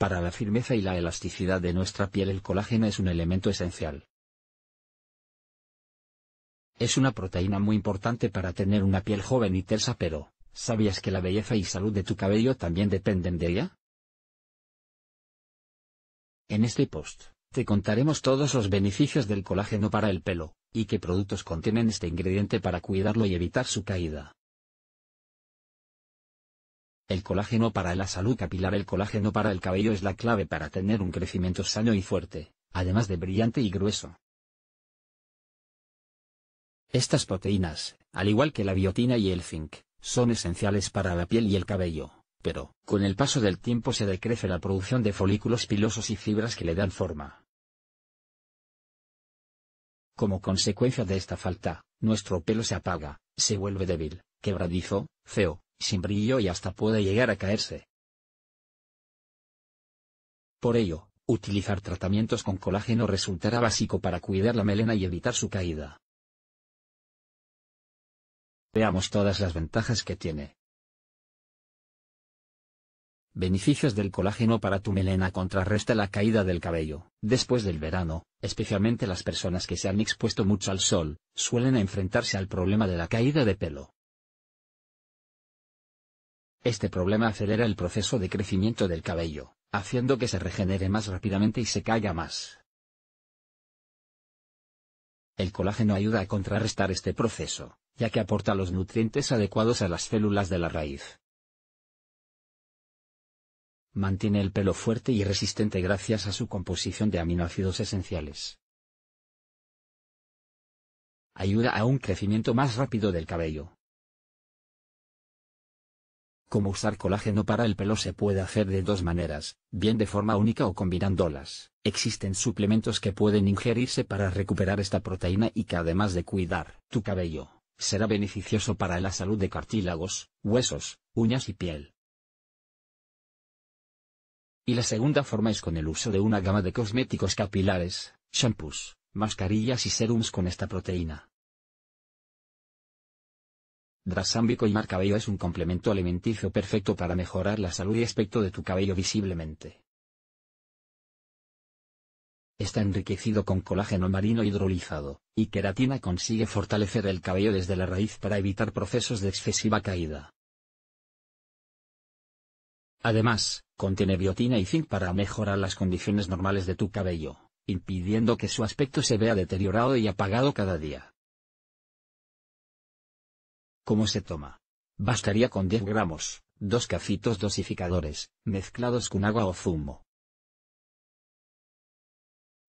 Para la firmeza y la elasticidad de nuestra piel el colágeno es un elemento esencial. Es una proteína muy importante para tener una piel joven y tersa pero, ¿sabías que la belleza y salud de tu cabello también dependen de ella? En este post, te contaremos todos los beneficios del colágeno para el pelo, y qué productos contienen este ingrediente para cuidarlo y evitar su caída. El colágeno para la salud capilar El colágeno para el cabello es la clave para tener un crecimiento sano y fuerte, además de brillante y grueso. Estas proteínas, al igual que la biotina y el zinc, son esenciales para la piel y el cabello, pero, con el paso del tiempo se decrece la producción de folículos pilosos y fibras que le dan forma. Como consecuencia de esta falta, nuestro pelo se apaga, se vuelve débil, quebradizo, feo, sin brillo y hasta puede llegar a caerse. Por ello, utilizar tratamientos con colágeno resultará básico para cuidar la melena y evitar su caída. Veamos todas las ventajas que tiene. Beneficios del colágeno para tu melena contrarresta la caída del cabello. Después del verano, especialmente las personas que se han expuesto mucho al sol, suelen enfrentarse al problema de la caída de pelo. Este problema acelera el proceso de crecimiento del cabello, haciendo que se regenere más rápidamente y se caiga más. El colágeno ayuda a contrarrestar este proceso, ya que aporta los nutrientes adecuados a las células de la raíz. Mantiene el pelo fuerte y resistente gracias a su composición de aminoácidos esenciales. Ayuda a un crecimiento más rápido del cabello, como usar colágeno para el pelo se puede hacer de dos maneras, bien de forma única o combinándolas. Existen suplementos que pueden ingerirse para recuperar esta proteína y que además de cuidar tu cabello, será beneficioso para la salud de cartílagos, huesos, uñas y piel. Y la segunda forma es con el uso de una gama de cosméticos capilares, shampoos, mascarillas y serums con esta proteína. Drasámbico y Cabello es un complemento alimenticio perfecto para mejorar la salud y aspecto de tu cabello visiblemente. Está enriquecido con colágeno marino hidrolizado, y queratina consigue fortalecer el cabello desde la raíz para evitar procesos de excesiva caída. Además, contiene biotina y zinc para mejorar las condiciones normales de tu cabello, impidiendo que su aspecto se vea deteriorado y apagado cada día. ¿Cómo se toma? Bastaría con 10 gramos, dos cafitos dosificadores, mezclados con agua o zumo.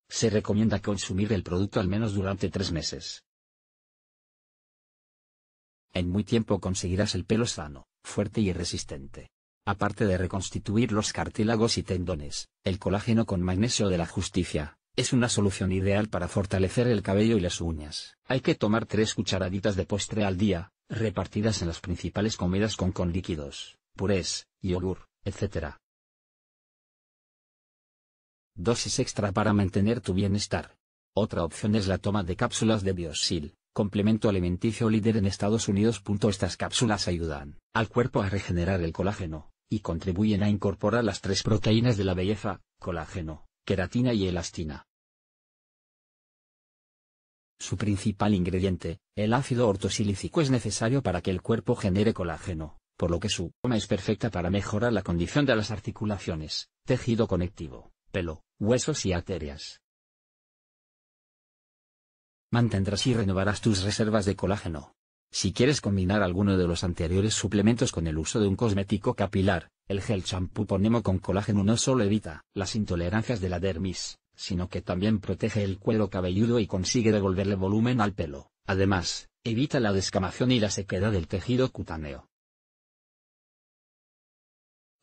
Se recomienda consumir el producto al menos durante tres meses. En muy tiempo conseguirás el pelo sano, fuerte y resistente. Aparte de reconstituir los cartílagos y tendones, el colágeno con magnesio de la justicia, es una solución ideal para fortalecer el cabello y las uñas. Hay que tomar tres cucharaditas de postre al día, repartidas en las principales comidas con con líquidos, purés, yogur, etc. Dosis extra para mantener tu bienestar. Otra opción es la toma de cápsulas de Biosil, complemento alimenticio líder en Estados Unidos. Estas cápsulas ayudan al cuerpo a regenerar el colágeno, y contribuyen a incorporar las tres proteínas de la belleza, colágeno, queratina y elastina. Su principal ingrediente, el ácido ortosilícico es necesario para que el cuerpo genere colágeno, por lo que su toma es perfecta para mejorar la condición de las articulaciones, tejido conectivo, pelo, huesos y arterias. Mantendrás y renovarás tus reservas de colágeno. Si quieres combinar alguno de los anteriores suplementos con el uso de un cosmético capilar, el gel champú Ponemo con colágeno no solo evita las intolerancias de la dermis, sino que también protege el cuero cabelludo y consigue devolverle volumen al pelo. Además, evita la descamación y la sequedad del tejido cutáneo.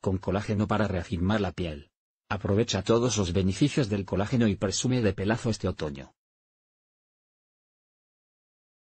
Con colágeno para reafirmar la piel. Aprovecha todos los beneficios del colágeno y presume de pelazo este otoño.